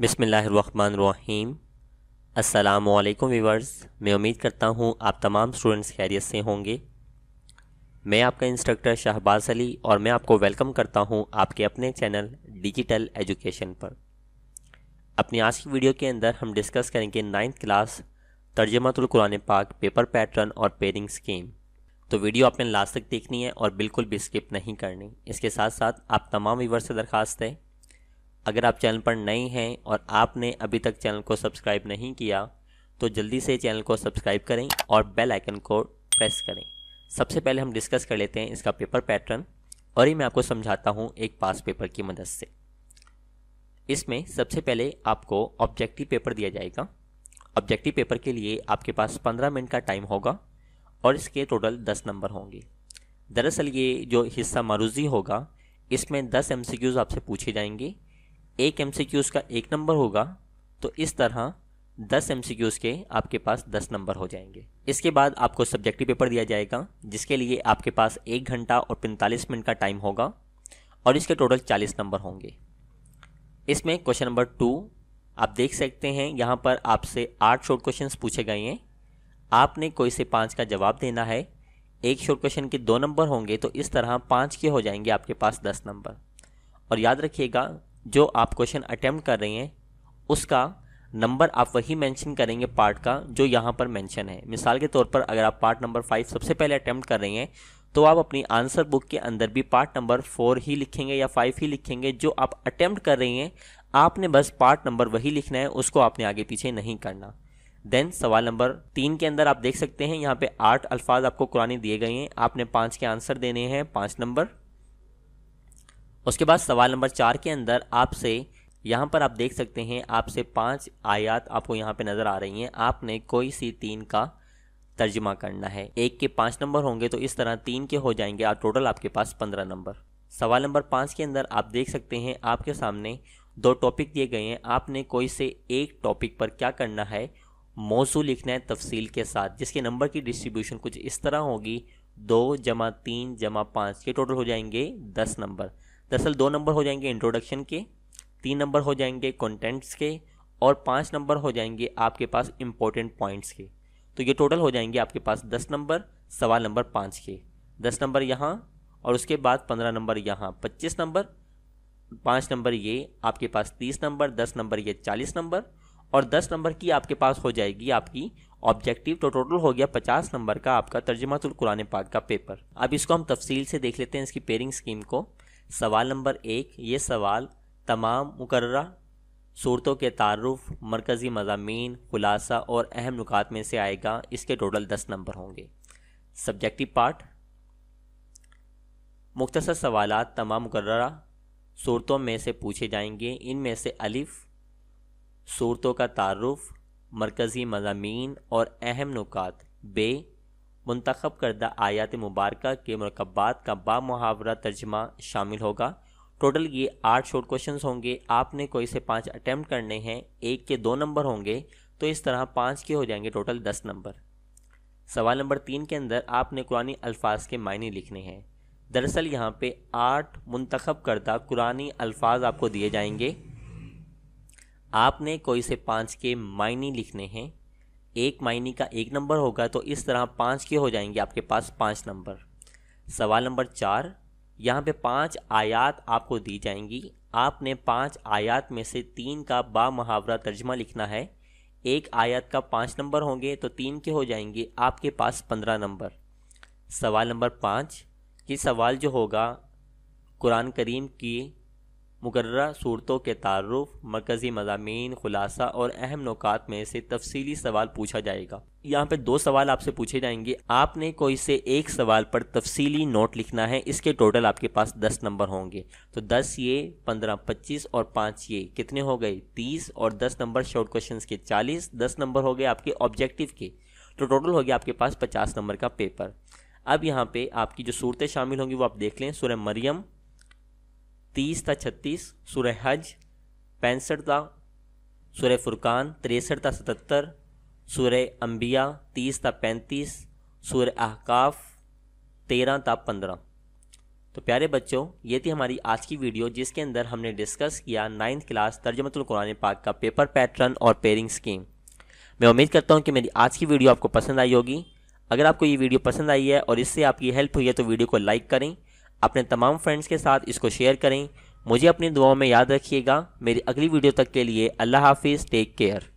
बिसमीम् अल्लाम वीवर्स मैं उम्मीद करता हूँ आप तमाम स्टूडेंट्स खैरियत से होंगे मैं आपका इंस्ट्रक्टर शाहबाज अली और मैं आपको वेलकम करता हूँ आपके अपने चैनल डिजिटल एजुकेशन पर अपनी आज की वीडियो के अंदर हम डिस्कस करेंगे नाइन्थ क्लास तर्जमातुल्कुरान पाक पेपर पैटर्न और पेरिंग स्कीम तो वीडियो आपने लास्ट तक देखनी है और बिल्कुल भी स्किप नहीं करनी इसके साथ साथ आप तमाम वीवर से दरखास्त है अगर आप चैनल पर नए हैं और आपने अभी तक चैनल को सब्सक्राइब नहीं किया तो जल्दी से चैनल को सब्सक्राइब करें और बेल आइकन को प्रेस करें सबसे पहले हम डिस्कस कर लेते हैं इसका पेपर पैटर्न और ये मैं आपको समझाता हूँ एक पास पेपर की मदद से इसमें सबसे पहले आपको ऑब्जेक्टिव पेपर दिया जाएगा ऑब्जेक्टिव पेपर के लिए आपके पास पंद्रह मिनट का टाइम होगा और इसके टोटल दस नंबर होंगे दरअसल ये जो हिस्सा मरूजी होगा इसमें दस एम आपसे पूछे जाएंगे एक एम का एक नंबर होगा तो इस तरह दस एम के आपके पास दस नंबर हो जाएंगे इसके बाद आपको सब्जेक्टिव पेपर दिया जाएगा जिसके लिए आपके पास एक घंटा और पैंतालीस मिनट का टाइम होगा और इसके टोटल चालीस नंबर होंगे इसमें क्वेश्चन नंबर टू आप देख सकते हैं यहाँ पर आपसे आठ शॉर्ट क्वेश्चन पूछे गए हैं आपने कोई से पाँच का जवाब देना है एक शॉर्ट क्वेश्चन के दो नंबर होंगे तो इस तरह पाँच के हो जाएंगे आपके पास दस नंबर और याद रखिएगा जो आप क्वेश्चन अटैम्प्ट कर रहे हैं उसका नंबर आप वही मेंशन करेंगे पार्ट का जो यहाँ पर मेंशन है मिसाल के तौर पर अगर आप पार्ट नंबर फाइव सबसे पहले अटैम्प्ट कर रहे हैं तो आप अपनी आंसर बुक के अंदर भी पार्ट नंबर फोर ही लिखेंगे या फाइव ही लिखेंगे जो आप अटैम्प्ट कर रहे हैं आपने बस पार्ट नंबर वही लिखना है उसको आपने आगे पीछे नहीं करना देन सवाल नंबर तीन के अंदर आप देख सकते हैं यहाँ पे आठ अल्फाज आपको कुरानी दिए गए हैं आपने पाँच के आंसर देने हैं पाँच नंबर उसके बाद सवाल नंबर चार के अंदर आपसे यहाँ पर आप देख सकते हैं आपसे पांच आयात आपको यहाँ पे नज़र आ रही हैं आपने कोई सी तीन का तर्जमा करना है एक के पाँच नंबर होंगे तो इस तरह तीन के हो जाएंगे आप टोटल आपके पास पंद्रह नंबर सवाल नंबर पाँच के अंदर आप देख सकते हैं आपके सामने दो टॉपिक दिए गए हैं आपने कोई से एक टॉपिक पर क्या करना है मौसू लिखना है तफसील के साथ जिसके नंबर की डिस्ट्रीब्यूशन कुछ इस तरह होगी दो जमा तीन जमा पाँच ये टोटल हो जाएंगे दस नंबर दरअसल दो नंबर हो जाएंगे इंट्रोडक्शन के तीन नंबर हो जाएंगे कंटेंट्स के और पाँच नंबर हो जाएंगे आपके पास इंपॉर्टेंट पॉइंट्स के तो ये टोटल हो जाएंगे आपके पास दस नंबर सवाल नंबर पाँच के दस नंबर यहाँ और उसके बाद पंद्रह नंबर यहाँ पच्चीस नंबर पाँच नंबर ये आपके पास तीस नंबर दस नंबर ये चालीस नंबर और दस नंबर की आपके पास हो जाएगी आपकी ऑब्जेक्टिव तो टोटल हो गया पचास नंबर का आपका तर्जमातुल कुरान पाक का पेपर अब इसको हम तफसील से देख लेते हैं इसकी पेयरिंग स्कीम को सवाल नंबर एक ये सवाल तमाम मुकर्रा सूरतों के तारफ़ मरकज़ी मजामी खुलासा और अहम नुकात में से आएगा इसके टोटल दस नंबर होंगे सब्जेक्टिव पार्ट मुख्तर सवाल तमाम मुकर्रा सूरतों में से पूछे जाएंगे इन में से अलिफ सूरतों का तारफ़ मरकज़ी मजामी और अहम नुकात बे मंतखब करदा आयात मुबारक के मरकबात का बा मुहावरा तर्जमा शामिल होगा टोटल ये आठ शॉर्ट क्वेश्चन होंगे आपने कोई से पाँच अटैम्प्ट करने हैं एक के दो नंबर होंगे तो इस तरह पाँच के हो जाएंगे टोटल दस नंबर सवाल नंबर तीन के अंदर आपने कुरानी अल्फाज के मायने लिखने हैं दरअसल यहाँ पे आठ मंतखब करदा कुरानी अल्फाज आपको दिए जाएंगे आपने कोई से पाँच के मायने लिखने हैं एक मायने का एक नंबर होगा तो इस तरह पाँच के हो जाएंगे आपके पास पाँच नंबर सवाल नंबर चार यहाँ पे पाँच आयात आपको दी जाएंगी आपने पाँच आयात में से तीन का बा मुहावरा तर्जमा लिखना है एक आयात का पाँच नंबर होंगे तो तीन के हो जाएंगे आपके पास पंद्रह नंबर सवाल नंबर पाँच ये सवाल जो होगा कुरान करीम की मुकर्रा सूरतों के तारफ़ मरकज़ी मजामी खुलासा और अहम नुकात में से तफसली सवाल पूछा जाएगा यहाँ पे दो सवाल आपसे पूछे जाएंगे आपने कोई से एक सवाल पर तफसीली नोट लिखना है इसके टोटल आपके पास दस नंबर होंगे तो दस ये पंद्रह पच्चीस और पाँच ये कितने हो गए तीस और दस नंबर शॉर्ट क्वेश्चन के चालीस दस नंबर हो गए आपके ऑब्जेक्टिव के तो टोटल हो गया आपके पास पचास नंबर का पेपर अब यहाँ पे आपकी जो सूरतें शामिल होंगी वो आप देख लें सूर्य मरियम तीस था छत्तीस सुरह हज पैंसठ था सुरह फुरकान तिरसठ था सतहत्तर सुरह अम्बिया तीस था पैंतीस सुरह अहकाफ तेरह था पंद्रह तो प्यारे बच्चों ये थी हमारी आज की वीडियो जिसके अंदर हमने डिस्कस किया नाइन्थ क्लास तर्जमतुल कुरान पाक का पेपर पैटर्न और पेयरिंग स्कीम मैं उम्मीद करता हूँ कि मेरी आज की वीडियो आपको पसंद आई होगी अगर आपको ये वीडियो पसंद आई है और इससे आपकी हेल्प हुई है तो वीडियो को लाइक करें अपने तमाम फ्रेंड्स के साथ इसको शेयर करें मुझे अपनी दुआओं में याद रखिएगा मेरी अगली वीडियो तक के लिए अल्लाह हाफिज़ टेक केयर